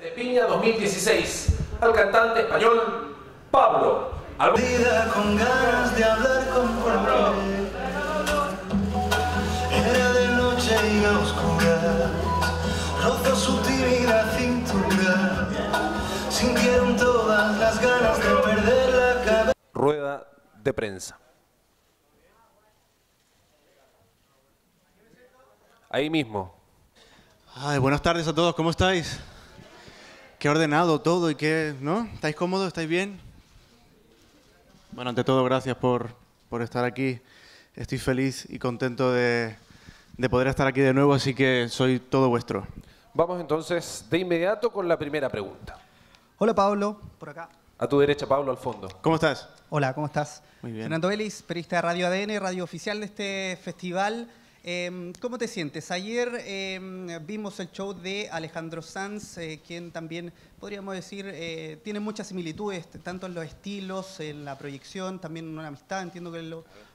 de piña 2016 al cantante español Pablo. Vida Con ganas de hablar con Pablo. Era de noche y a oscuras, rozó su tímida cintura, sintieron todas las ganas de perder la cabeza. Rueda de prensa. Ahí mismo. Ay, buenas tardes a todos, ¿cómo estáis? qué ordenado todo y qué, ¿no? ¿Estáis cómodos? ¿Estáis bien? Bueno, ante todo, gracias por, por estar aquí. Estoy feliz y contento de, poder estar aquí de nuevo, así que soy todo vuestro. Vamos entonces de inmediato con la primera pregunta. Hola Pablo, por acá. A tu derecha, Pablo, al fondo. ¿Cómo estás? Hola, ¿cómo estás? Muy bien. Fernando Vélez, periodista de Radio ADN, radio oficial de este festival. Em, ¿Cómo te sientes? Ayer em, vimos el show de Alejandro Sanz, eh, quien también, podríamos decir, eh, tiene muchas similitudes, tanto en los estilos, en la proyección, también en una amistad, entiendo que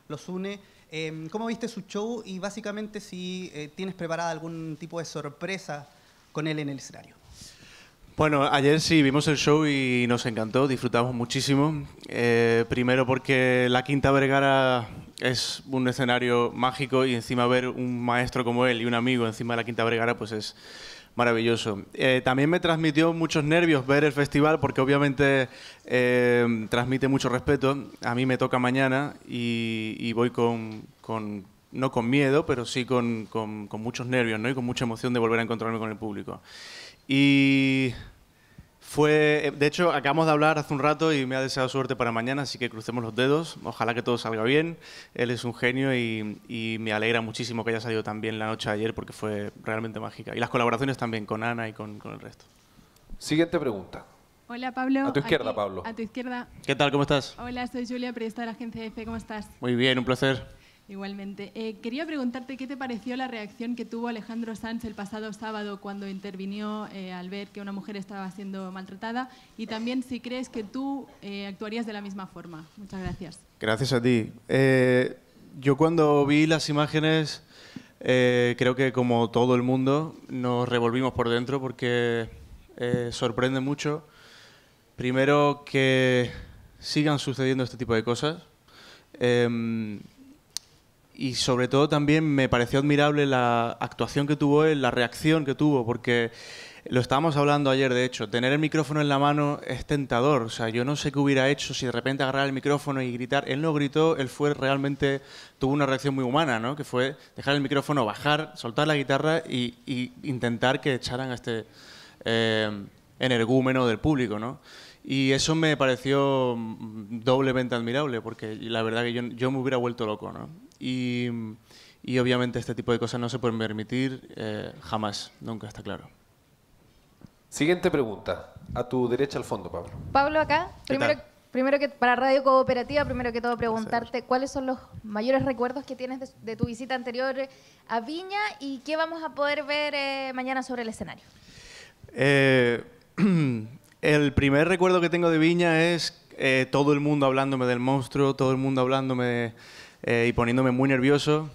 los une. Em, ¿Cómo viste su show y básicamente si eh, tienes preparada algún tipo de sorpresa con él en el escenario? Bueno, ayer sí vimos el show y nos encantó, disfrutamos muchísimo. primero porque la Quinta Vergara es un escenario mágico y encima ver un maestro como él y un amigo encima de la Quinta Bregara, pues es maravilloso. Eh, también me transmitió muchos nervios ver el festival porque obviamente eh, transmite mucho respeto. A mí me toca mañana y, voy con, no con miedo, pero sí con, muchos nervios ¿no? y con mucha emoción de volver a encontrarme con el público. Y fue, eh, de hecho, acabamos de hablar hace un rato y me ha deseado suerte para mañana, así que crucemos los dedos. Ojalá que todo salga bien. Él es un genio y, me alegra muchísimo que haya salido tan bien la noche de ayer porque fue realmente mágica. Y las colaboraciones también con Ana y con, el resto. Siguiente pregunta. Hola Pablo. A tu izquierda, Pablo. A tu izquierda. ¿Qué tal? ¿Cómo estás? Hola, soy Julia periodista de la agencia EFE. ¿Cómo estás? Muy bien, un placer. Igualmente. Eh, quería preguntarte qué te pareció la reacción que tuvo Alejandro Sanz el pasado sábado cuando intervino eh, al ver que una mujer estaba siendo maltratada y también si crees que tú eh, actuarías de la misma forma. Muchas gracias. Gracias a ti. yo cuando vi las imágenes, creo que como todo el mundo, nos revolvimos por dentro porque sorprende mucho. Primero que sigan sucediendo este tipo de cosas. Em, y sobre todo también me pareció admirable la actuación que tuvo él, la reacción que tuvo, porque lo estábamos hablando ayer, de hecho, tener el micrófono en la mano es tentador, o sea, yo no sé qué hubiera hecho si de repente agarrar el micrófono y gritar, él no gritó, él fue realmente, tuvo una reacción muy humana, ¿no? Que fue dejar el micrófono, bajar, soltar la guitarra e intentar que echaran a este eh, energúmeno del público, ¿no? Y eso me pareció mm, doblemente admirable, porque la verdad que yo, yo me hubiera vuelto loco, ¿no? Y, obviamente este tipo de cosas no se pueden permitir eh, jamás, nunca, está claro. Siguiente pregunta. A tu derecha al fondo, Pablo. Pablo, acá. Primero, primero que para Radio Cooperativa, primero que todo preguntarte cuáles son los mayores recuerdos que tienes de, tu visita anterior eh, a Viña y qué vamos a poder ver eh, mañana sobre el escenario. el primer recuerdo que tengo de Viña es todo el mundo hablándome del monstruo, todo el mundo hablándome de eh, y poniéndome muy nervioso.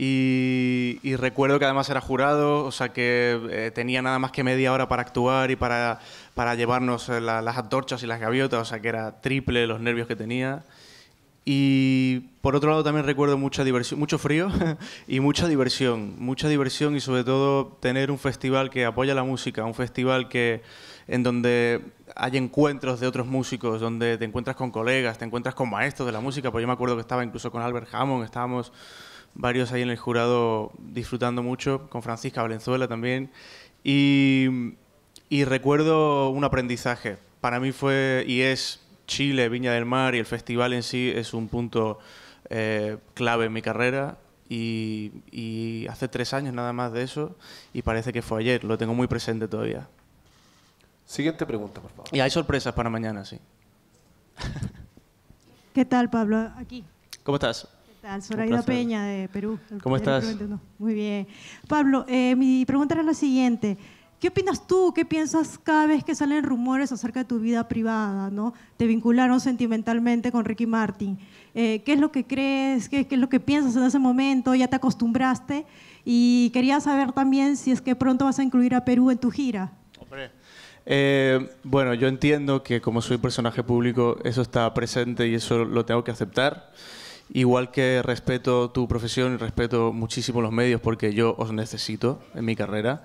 Y, recuerdo que además era jurado, o sea que eh, tenía nada más que media hora para actuar y para, para llevarnos eh, las antorchas y las gaviotas, o sea que era triple los nervios que tenía. Y por otro lado también recuerdo mucha diversión, mucho frío y mucha diversión, mucha diversión y sobre todo tener un festival que apoya la música, un festival que, en donde hay encuentros de otros músicos, donde te encuentras con colegas, te encuentras con maestros de la música, pues yo me acuerdo que estaba incluso con Albert Hammond, estábamos varios ahí en el jurado disfrutando mucho, con Francisca Valenzuela también, y, recuerdo un aprendizaje. Para mí fue y es Chile, Viña del Mar y el festival en sí es un punto eh, clave en mi carrera. y hace tres años nada más de eso y parece que fue ayer, lo tengo muy presente todavía. Siguiente pregunta, por favor. Y hay sorpresas para mañana, sí. ¿Qué tal, Pablo? Aquí. ¿Cómo estás? ¿Qué tal? Soraida Peña de Perú. ¿Cómo estás? Muy bien. Pablo, eh, mi pregunta era la siguiente. ¿Qué opinas tú? ¿Qué piensas cada vez que salen rumores acerca de tu vida privada? ¿no? Te vincularon sentimentalmente con Ricky Martin. Eh, ¿Qué es lo que crees? ¿Qué, ¿Qué, es lo que piensas en ese momento? ¿Ya te acostumbraste? Y quería saber también si es que pronto vas a incluir a Perú en tu gira. Hombre. Eh, bueno, yo entiendo que como soy personaje público, eso está presente y eso lo tengo que aceptar. Igual que respeto tu profesión y respeto muchísimo los medios porque yo os necesito en mi carrera.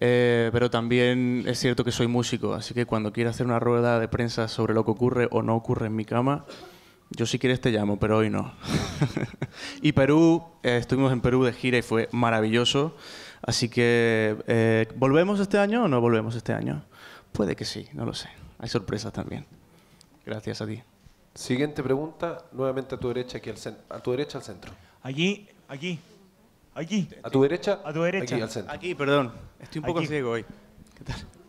Eh, pero también es cierto que soy músico, así que cuando quiera hacer una rueda de prensa sobre lo que ocurre o no ocurre en mi cama, yo si quieres te llamo, pero hoy no. y Perú, eh, estuvimos en Perú de gira y fue maravilloso. Así que, ¿volvemos este año o no volvemos este año? Puede que sí, no lo sé. Hay sorpresas también. Gracias a ti. Siguiente pregunta, nuevamente a tu derecha, aquí al a tu derecha al centro. Allí, aquí, aquí. A tu derecha, a tu derecha. Aquí, al centro. Aquí, perdón. Estoy un poco ciego hoy.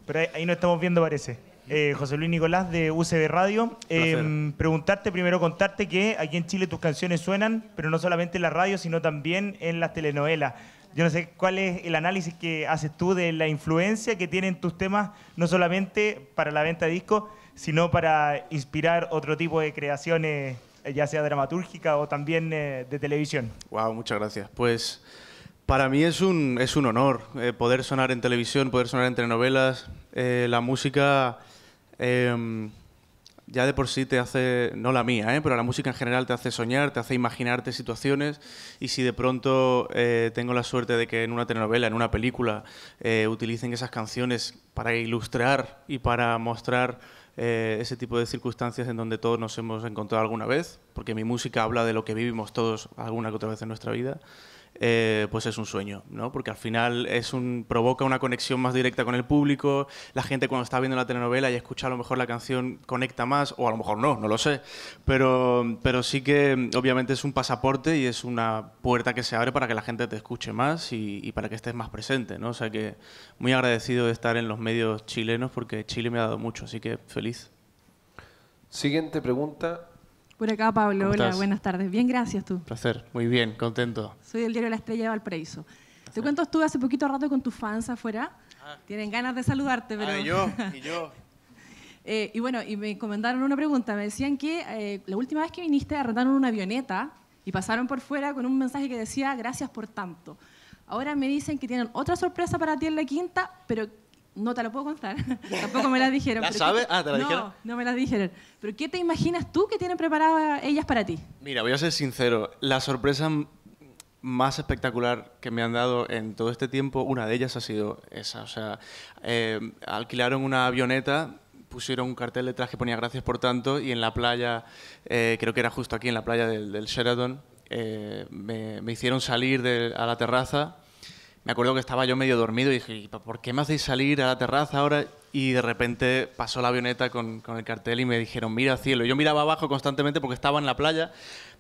Pero ahí, no estamos viendo, parece. Eh, José Luis Nicolás de UCB Radio. Em, preguntarte, primero contarte que aquí en Chile tus canciones suenan, pero no solamente en la radio, sino también en las telenovelas. Yo no sé cuál es el análisis que haces tú de la influencia que tienen tus temas, no solamente para la venta de discos, sino para inspirar otro tipo de creaciones, eh, ya sea dramatúrgica o también eh, de televisión. Wow, muchas gracias. Pues para mí es un, es un honor eh, poder sonar en televisión, poder sonar en telenovelas. la música em, ya de por sí te hace, no la mía, ¿eh? pero la música en general te hace soñar, te hace imaginarte situaciones y si de pronto eh, tengo la suerte de que en una telenovela, en una película, eh, utilicen esas canciones para ilustrar y para mostrar ese tipo de circunstancias en donde todos nos hemos encontrado alguna vez, porque mi música habla de lo que vivimos todos alguna que otra vez en nuestra vida, eh, pues es un sueño, ¿no? Porque al final es un, provoca una conexión más directa con el público, la gente cuando está viendo la telenovela y escucha a lo mejor la canción conecta más, o a lo mejor no, no lo sé, pero, pero sí que obviamente es un pasaporte y es una puerta que se abre para que la gente te escuche más y, y para que estés más presente, ¿no? O sea que muy agradecido de estar en los medios chilenos porque Chile me ha dado mucho, así que feliz. Siguiente pregunta, por acá, Pablo. Hola, buenas tardes. Bien, gracias tú. Un placer, muy bien, contento. Soy del diario La Estrella de Valparaíso. Te cuento, estuve hace poquito rato con tus fans afuera. Ah. Tienen ganas de saludarte, pero... Ah, yo, y yo. Eh, y bueno, y me comentaron una pregunta. Me decían que eh, la última vez que viniste arrendaron una avioneta y pasaron por fuera con un mensaje que decía gracias por tanto. Ahora me dicen que tienen otra sorpresa para ti en la quinta, pero no te lo puedo contar, tampoco me las dijeron. ¿La sabes? Ah, ¿te la no, dijeron? No, me las dijeron. Pero ¿qué te imaginas tú que tienen preparadas ellas para ti? Mira, voy a ser sincero, la sorpresa más espectacular que me han dado en todo este tiempo, una de ellas ha sido esa. O sea, eh, alquilaron una avioneta pusieron un cartel detrás que ponía gracias por tanto y en la playa, eh, creo que era justo aquí en la playa del, Sheraton, eh, me, hicieron salir a la terraza me acuerdo que estaba yo medio dormido y dije, ¿por qué me hacéis salir a la terraza ahora? Y de repente pasó la avioneta con, el cartel y me dijeron, mira cielo. Yo miraba abajo constantemente porque estaba en la playa,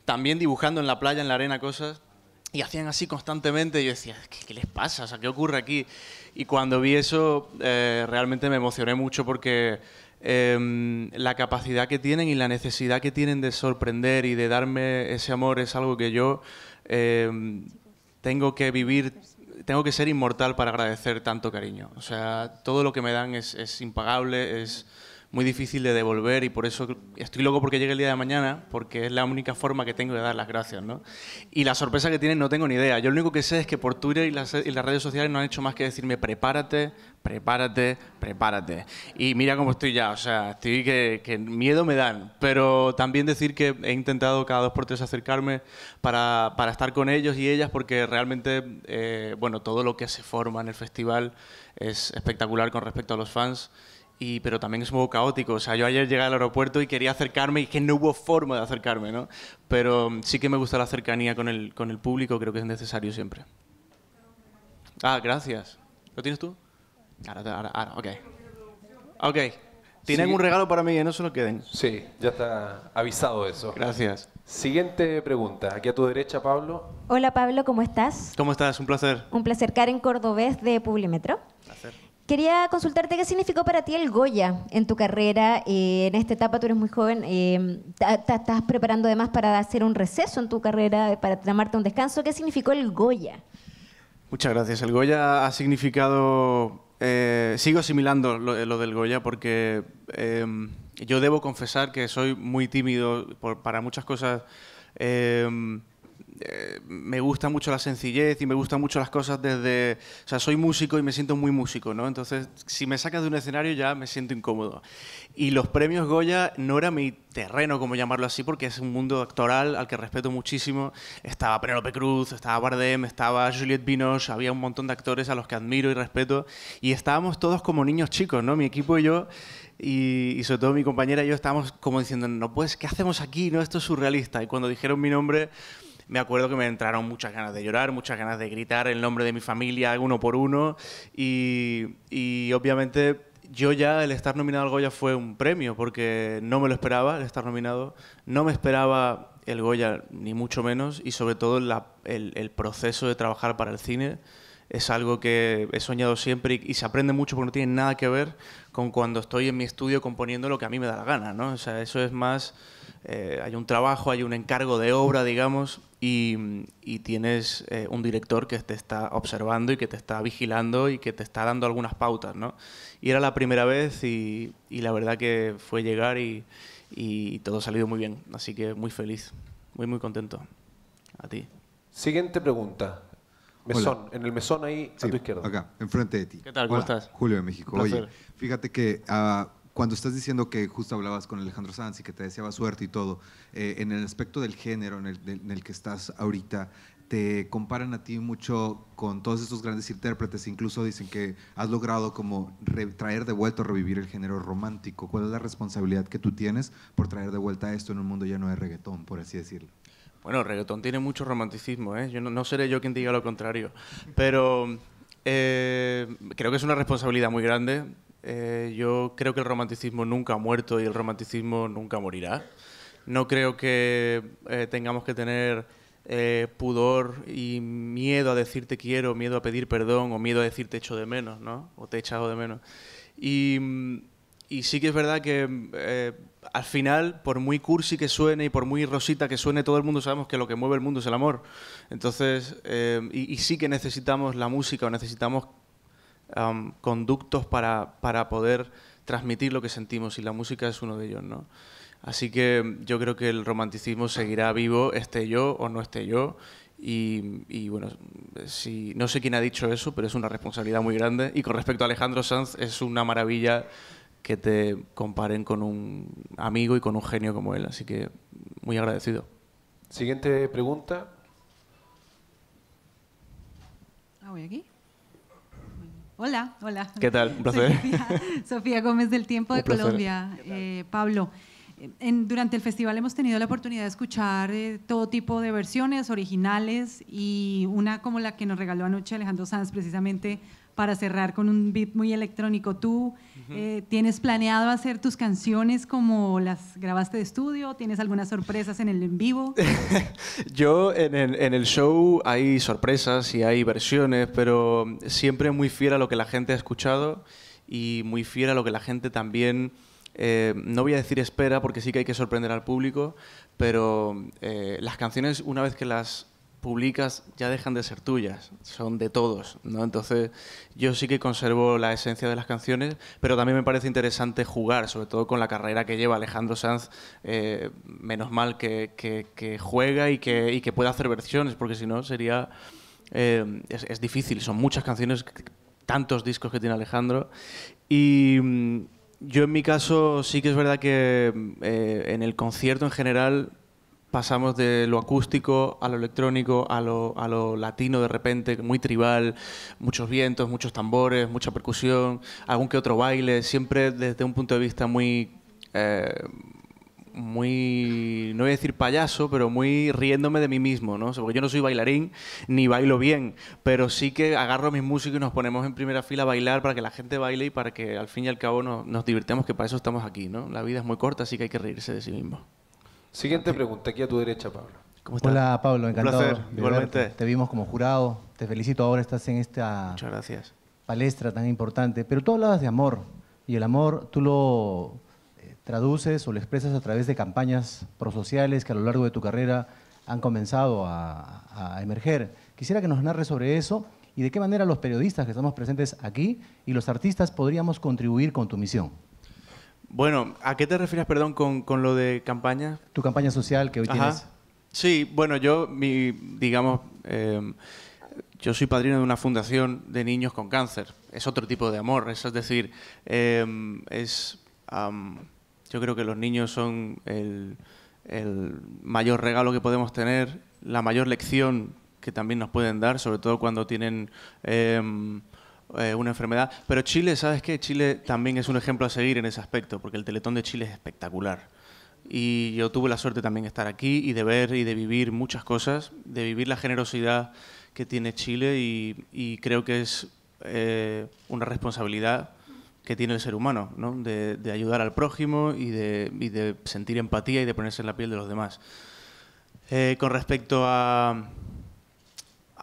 también dibujando en la playa, en la arena, cosas. Y hacían así constantemente y yo decía, ¿qué, les pasa? sea, ¿qué ocurre aquí? Y cuando vi eso, eh, realmente me emocioné mucho porque em, la capacidad que tienen y la necesidad que tienen de sorprender y de darme ese amor es algo que yo em, tengo que vivir tengo que ser inmortal para agradecer tanto cariño. O sea, todo lo que me dan es, es impagable, es muy difícil de devolver y por eso estoy loco porque llegue el día de mañana, porque es la única forma que tengo de dar las gracias, ¿no? Y la sorpresa que tienen no tengo ni idea. Yo lo único que sé es que por Twitter y las, las redes sociales no han hecho más que decirme prepárate, prepárate, prepárate. Y mira cómo estoy ya, o sea, estoy que, miedo me dan, pero también decir que he intentado cada dos por tres acercarme para, para estar con ellos y ellas porque realmente, eh, bueno, todo lo que se forma en el festival es espectacular con respecto a los fans pero también es muy caótico. O sea, yo ayer llegué al aeropuerto y quería acercarme y que no hubo forma de acercarme, ¿no? Pero sí que me gusta la cercanía con el, con el público, creo que es necesario siempre. Ah, gracias. ¿Lo tienes tú? Ahora, ahora, ahora ok. Ok. Tienen un regalo para mí, que no se lo queden. Sí, ya está avisado eso. Gracias. Siguiente pregunta. Aquí a tu derecha, Pablo. Hola, Pablo, ¿cómo estás? ¿Cómo estás? Un placer. Un placer. Karen Cordobés, de Publimetro. Placer. Quería consultarte qué significó para ti el Goya en tu carrera. Eh, en esta etapa tú eres muy joven, em, estás preparando además para hacer un receso en tu carrera, para tomarte un descanso. ¿Qué significó el Goya? Muchas gracias. El Goya ha significado... Eh, sigo asimilando lo, del Goya porque em, yo debo confesar que soy muy tímido para muchas cosas. Em, eh, me gusta mucho la sencillez y me gustan mucho las cosas desde... O sea, soy músico y me siento muy músico, ¿no? Entonces, si me sacas de un escenario ya me siento incómodo. Y los premios Goya no era mi terreno, como llamarlo así, porque es un mundo actoral al que respeto muchísimo. Estaba Penélope Cruz, estaba Bardem, estaba Juliette Binoche, había un montón de actores a los que admiro y respeto. Y estábamos todos como niños chicos, ¿no? Mi equipo y yo... Y, sobre todo mi compañera y yo estábamos como diciendo, no, pues, ¿qué hacemos aquí? No, esto es surrealista. Y cuando dijeron mi nombre, me acuerdo que me entraron muchas ganas de llorar, muchas ganas de gritar el nombre de mi familia uno por uno y, obviamente yo ya el estar nominado al Goya fue un premio porque no me lo esperaba el estar nominado, no me esperaba el Goya ni mucho menos y sobre todo el, proceso de trabajar para el cine es algo que he soñado siempre y, se aprende mucho porque no tiene nada que ver con cuando estoy en mi estudio componiendo lo que a mí me da la gana, ¿no? O sea, eso es más eh, hay un trabajo, hay un encargo de obra, digamos, y, tienes eh, un director que te está observando y que te está vigilando y que te está dando algunas pautas, ¿no? Y era la primera vez y, la verdad que fue llegar y, todo ha salido muy bien, así que muy feliz, muy, muy contento. A ti. Siguiente pregunta. Mesón, en el mesón ahí a tu izquierda. Acá, enfrente de ti. ¿Qué tal? ¿Cómo estás? Julio de México. Oye, fíjate que ah, cuando estás diciendo que justo hablabas con Alejandro Sanz y que te deseaba suerte y todo, eh, en el aspecto del género en el, que estás ahorita, te comparan a ti mucho con todos estos grandes intérpretes, incluso dicen que has logrado como traer de vuelta o revivir el género romántico. ¿Cuál es la responsabilidad que tú tienes por traer de vuelta esto en un mundo lleno de reggaetón, por así decirlo? Bueno, reggaetón tiene mucho romanticismo, ¿eh? Yo no, seré yo quien diga lo contrario, pero eh, creo que es una responsabilidad muy grande eh, yo creo que el romanticismo nunca ha muerto y el romanticismo nunca morirá. No creo que eh, tengamos que tener eh, pudor y miedo a decir te quiero, miedo a pedir perdón o miedo a decir te echo de menos, ¿no? O te he echado de menos. Y, sí que es verdad que al final, por muy cursi que suene y por muy rosita que suene, todo el mundo sabemos que lo que mueve el mundo es el amor. Entonces, y sí que necesitamos la música o necesitamos conductos para, para, poder transmitir lo que sentimos y la música es uno de ellos, ¿no? Así que yo creo que el romanticismo seguirá vivo, esté yo o no esté yo. Y, bueno, si, no sé quién ha dicho eso, pero es una responsabilidad muy grande. Y con respecto a Alejandro Sanz, es una maravilla que te comparen con un amigo y con un genio como él. Así que muy agradecido. Siguiente pregunta. Ah, voy aquí. Hola, hola. ¿Qué tal? Un placer. Sofía, Gómez del Tiempo de Colombia. Eh, Pablo, durante el festival hemos tenido la oportunidad de escuchar eh, todo tipo de versiones originales y una como la que nos regaló anoche Alejandro Sanz, precisamente para cerrar con un beat muy electrónico. ¿Tú eh, tienes planeado hacer tus canciones como las grabaste de estudio? ¿Tienes algunas sorpresas en el en vivo? Yo en el, show hay sorpresas y hay versiones, pero siempre muy fiel a lo que la gente ha escuchado y muy fiel a lo que la gente también... Eh, no voy a decir espera porque sí que hay que sorprender al público, pero eh, las canciones una vez que las publicas ya dejan de ser tuyas, son de todos, ¿no? Entonces, yo sí que conservo la esencia de las canciones, pero también me parece interesante jugar, sobre todo con la carrera que lleva Alejandro Sanz, eh, menos mal que, juega y que, pueda hacer versiones, porque si no sería... Eh, es, difícil, son muchas canciones, tantos discos que tiene Alejandro, y... Mm, yo en mi caso sí que es verdad que eh, en el concierto en general pasamos de lo acústico a lo electrónico, a lo, a lo latino de repente, muy tribal, muchos vientos, muchos tambores, mucha percusión, algún que otro baile, siempre desde un punto de vista muy... Eh, muy, no voy a decir payaso, pero muy riéndome de mí mismo, ¿no? porque yo no soy bailarín ni bailo bien, pero sí que agarro mis músicos y nos ponemos en primera fila a bailar para que la gente baile y para que al fin y al cabo nos, nos divirtamos, que para eso estamos aquí, ¿no? La vida es muy corta, así que hay que reírse de sí mismo. Siguiente pregunta, aquí a tu derecha, Pablo. Hola, Pablo, encantado. Un igualmente. Te vimos como jurado, te felicito, ahora estás en esta gracias. palestra tan importante. Pero tú hablabas de amor, y el amor tú lo eh, traduces o lo expresas a través de campañas prosociales que a lo largo de tu carrera han comenzado a emerger. Quisiera que nos narres sobre eso y de qué manera los periodistas que estamos presentes aquí y los artistas podríamos contribuir con tu misión. Bueno, ¿a qué te refieres, perdón, con, con lo de campaña? Tu campaña social que hoy tienes. Sí, bueno, yo, mi, digamos, eh, yo soy padrino de una fundación de niños con cáncer. Es otro tipo de amor, es, es decir, em, es, yo creo que los niños son el, mayor regalo que podemos tener, la mayor lección que también nos pueden dar, sobre todo cuando tienen em, eh, una enfermedad. Pero Chile, ¿sabes qué? Chile también es un ejemplo a seguir en ese aspecto, porque el Teletón de Chile es espectacular. Y yo tuve la suerte también de estar aquí y de ver y de vivir muchas cosas, de vivir la generosidad que tiene Chile y, creo que es eh, una responsabilidad que tiene el ser humano, de, ayudar al prójimo y de, sentir empatía y de ponerse en la piel de los demás. Eh, con respecto a,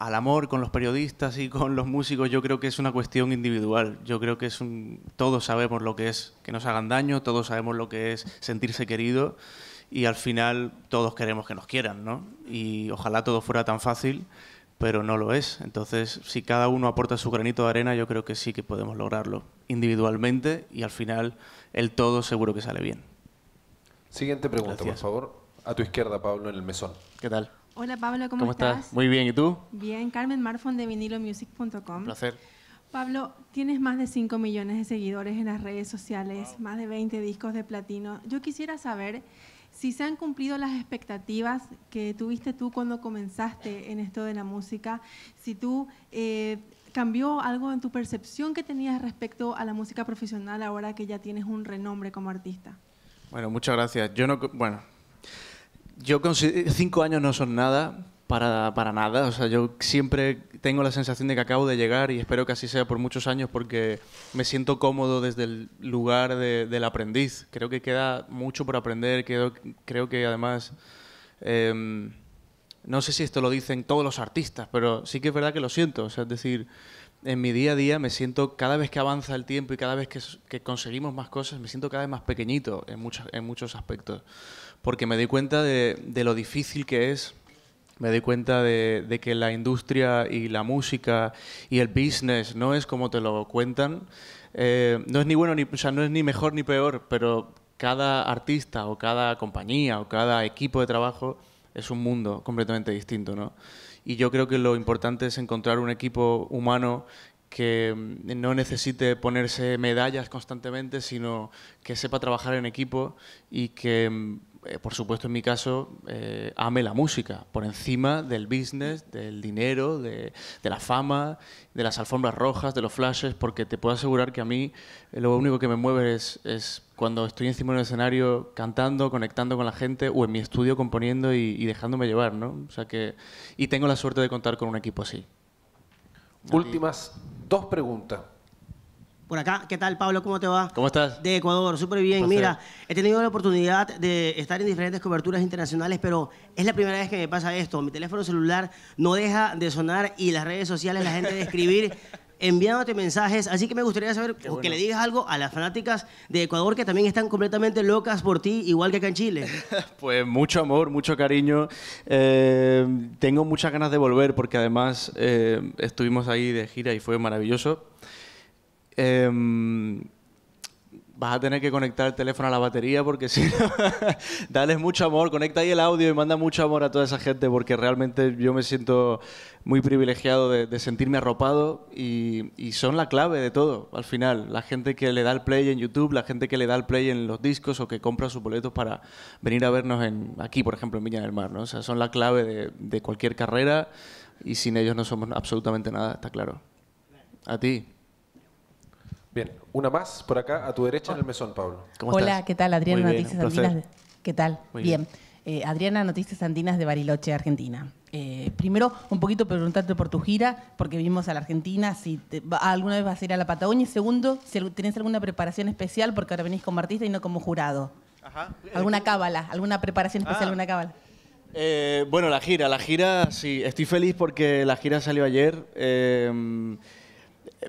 al amor con los periodistas y con los músicos, yo creo que es una cuestión individual. Yo creo que es un, todos sabemos lo que es que nos hagan daño, todos sabemos lo que es sentirse querido y al final todos queremos que nos quieran, ¿no? Y ojalá todo fuera tan fácil, pero no lo es. Entonces, si cada uno aporta su granito de arena, yo creo que sí que podemos lograrlo individualmente y al final el todo seguro que sale bien. Siguiente pregunta, por favor. A tu izquierda, Pablo, en el mesón. ¿Qué tal? Hola Pablo, ¿cómo, ¿Cómo estás? Muy bien, ¿y tú? Bien, Carmen Marfon de vinilomusic.com. Placer. Pablo, tienes más de 5 millones de seguidores en las redes sociales, más de 20 discos de platino. Yo quisiera saber si se han cumplido las expectativas que tuviste tú cuando comenzaste en esto de la música, si tú eh, cambió algo en tu percepción que tenías respecto a la música profesional ahora que ya tienes un renombre como artista. Bueno, muchas gracias. Yo no, bueno, yo cinco años no son nada para, para, nada. O sea, yo siempre tengo la sensación de que acabo de llegar y espero que así sea por muchos años porque me siento cómodo desde el lugar del aprendiz. Creo que queda mucho por aprender. Creo, creo que además... Em, no sé si esto lo dicen todos los artistas, pero sí que es verdad que lo siento. O sea, es decir, en mi día a día me siento, cada vez que avanza el tiempo y cada vez que, conseguimos más cosas, me siento cada vez más pequeñito en, muchos en muchos aspectos porque me doy cuenta de, lo difícil que es me doy cuenta de, que la industria y la música y el business no es como te lo cuentan. Eh, no es ni bueno, ni, o no es ni mejor ni peor, pero cada artista o cada compañía o cada equipo de trabajo es un mundo completamente distinto, ¿no? Y yo creo que lo importante es encontrar un equipo humano que mm, no necesite ponerse medallas constantemente, sino que sepa trabajar en equipo y que mm, eh, por supuesto en mi caso, eh, ame la música, por encima del business, del dinero, de, la fama, de las alfombras rojas, de los flashes, porque te puedo asegurar que a mí eh, lo único que me mueve es, cuando estoy encima del escenario cantando, conectando con la gente o en mi estudio componiendo y, y dejándome llevar, ¿no? O sea que, y tengo la suerte de contar con un equipo así. Últimas dos preguntas por acá. ¿Qué tal, Pablo? ¿Cómo te va? ¿Cómo estás? De Ecuador, súper bien. Mira, he tenido la oportunidad de estar en diferentes coberturas internacionales, pero es la primera vez que me pasa esto. Mi teléfono celular no deja de sonar y las redes sociales, la gente de escribir enviándote mensajes. Así que me gustaría saber o que le digas algo a las fanáticas de Ecuador que también están completamente locas por ti, igual que acá en Chile. pues mucho amor, mucho cariño. Eh, tengo muchas ganas de volver porque además eh, estuvimos ahí de gira y fue maravilloso. Em, vas a tener que conectar el teléfono a la batería porque si no, dale mucho amor, conecta ahí el audio y manda mucho amor a toda esa gente porque realmente yo me siento muy privilegiado de, sentirme arropado y, son la clave de todo al final. La gente que le da el play en YouTube, la gente que le da el play en los discos o que compra sus boletos para venir a vernos en, aquí, por ejemplo, en Viña del Mar. ¿no? sea, son la clave de cualquier carrera y sin ellos no somos absolutamente nada, está claro. A ti. Bien, una más por acá, a tu derecha, en el oh. mesón, Pablo. Hola, ¿qué tal? Adriana Noticias ¿Qué tal? bien. Eh, Adriana Noticias Andinas de Bariloche, Argentina. Eh, primero, un poquito preguntarte por tu gira, porque vimos a la Argentina, si alguna vez vas a ir a la Patagonia. Y segundo, si tenés alguna preparación especial, porque ahora venís como artista y no como jurado. ¿Alguna cábala? ¿Alguna preparación especial? Ah. ¿Alguna cábala? Eh, bueno, la gira, la gira, sí. Estoy feliz porque la gira salió ayer.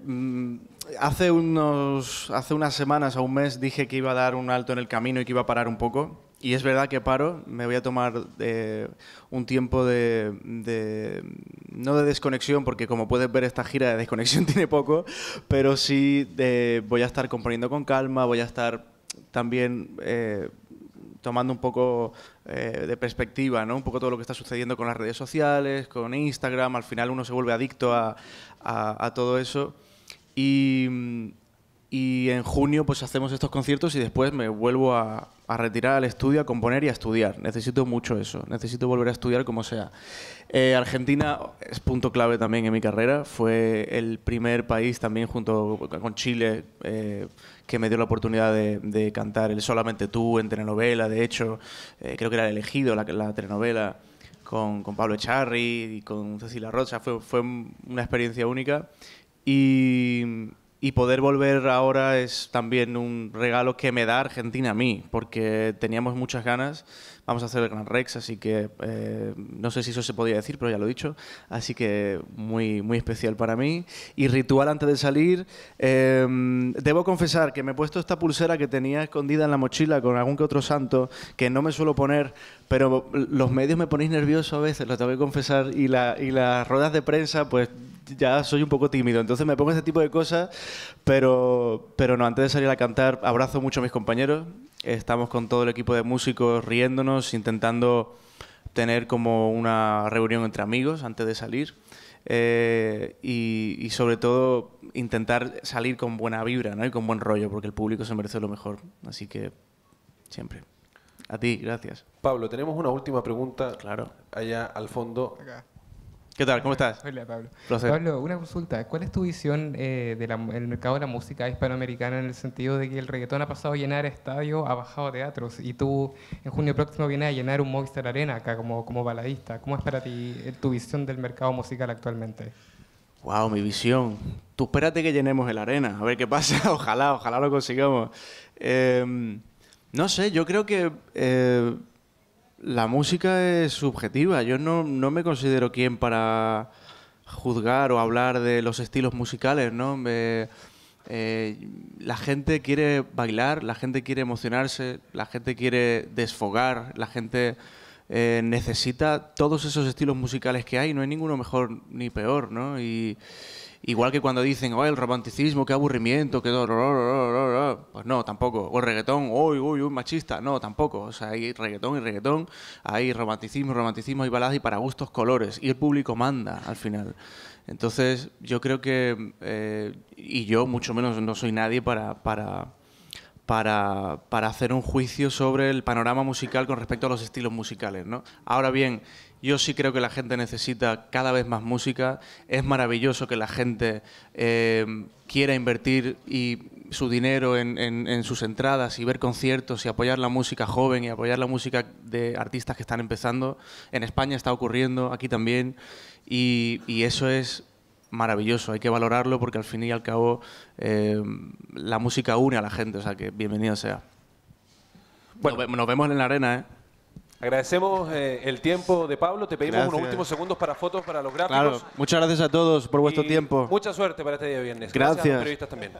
Mm, hace, unos, hace unas semanas o un mes dije que iba a dar un alto en el camino y que iba a parar un poco. Y es verdad que paro, me voy a tomar eh, un tiempo de, no de desconexión, porque como puedes ver esta gira de desconexión tiene poco, pero sí voy a estar componiendo con calma, voy a estar también eh, tomando un poco eh, de perspectiva, ¿no? Un poco todo lo que está sucediendo con las redes sociales, con Instagram, al final uno se vuelve adicto a todo eso. Y, y en junio pues hacemos estos conciertos y después me vuelvo a, a, retirar al estudio, a componer y a estudiar. Necesito mucho eso, necesito volver a estudiar como sea. Eh, Argentina es punto clave también en mi carrera, fue el primer país también junto con Chile eh, que me dio la oportunidad de, de, cantar el Solamente tú en telenovela, de hecho eh, creo que era el elegido la, telenovela con, con, Pablo Echarri y con Cecilia Rocha, fue, fue una experiencia única y, poder volver ahora es también un regalo que me da Argentina a mí, porque teníamos muchas ganas vamos a hacer el Gran Rex, así que eh, no sé si eso se podía decir, pero ya lo he dicho, así que muy, muy especial para mí. Y ritual antes de salir, em, debo confesar que me he puesto esta pulsera que tenía escondida en la mochila con algún que otro santo, que no me suelo poner, pero los medios me ponéis nervioso a veces, lo tengo que confesar, y, y las ruedas de prensa, pues ya soy un poco tímido, entonces me pongo este tipo de cosas, pero, pero no, antes de salir a cantar, abrazo mucho a mis compañeros Estamos con todo el equipo de músicos riéndonos, intentando tener como una reunión entre amigos antes de salir. Eh, y, sobre todo intentar salir con buena vibra ¿no? y con buen rollo, porque el público se merece lo mejor. Así que siempre. A ti, gracias. Pablo, tenemos una última pregunta allá al fondo. ¿Qué tal? ¿Cómo estás? Hola, Pablo. Pablo, una consulta. ¿Cuál es tu visión eh, del mercado de la música hispanoamericana en el sentido de que el reggaetón ha pasado a llenar estadios, ha bajado teatros y tú en junio próximo vienes a llenar un Movistar Arena acá como, como baladista? ¿Cómo es para ti eh, tu visión del mercado musical actualmente? Wow, mi visión. Tú espérate que llenemos el arena, a ver qué pasa. Ojalá, ojalá lo consigamos. Em, no sé, yo creo que eh, la música es subjetiva. Yo no, me considero quien para juzgar o hablar de los estilos musicales, ¿no? Eh, la gente quiere bailar, la gente quiere emocionarse, la gente quiere desfogar, la gente eh, necesita todos esos estilos musicales que hay. No hay ninguno mejor ni peor, ¿no? Igual que cuando dicen, el romanticismo, qué aburrimiento, qué pues no, tampoco. O el reggaetón, uy, uy, uy, machista, no, tampoco. O sea, hay reggaetón y reggaetón, hay romanticismo, romanticismo y baladas y para gustos colores. Y el público manda al final. Entonces, yo creo que, eh, y yo mucho menos no soy nadie para, para para, para, hacer un juicio sobre el panorama musical con respecto a los estilos musicales. ¿no? Ahora bien, yo sí creo que la gente necesita cada vez más música. Es maravilloso que la gente eh, quiera invertir y su dinero en, sus entradas y ver conciertos y apoyar la música joven y apoyar la música de artistas que están empezando. En España está ocurriendo, aquí también. y, eso es maravilloso, hay que valorarlo porque al fin y al cabo eh, la música une a la gente, o sea que bienvenido sea. Bueno, nos vemos en la arena, ¿eh? Agradecemos eh, el tiempo de Pablo. Te pedimos unos últimos segundos para fotos, para los gráficos. Claro. Muchas gracias a todos por vuestro tiempo. Mucha suerte para este día viernes. Gracias. también.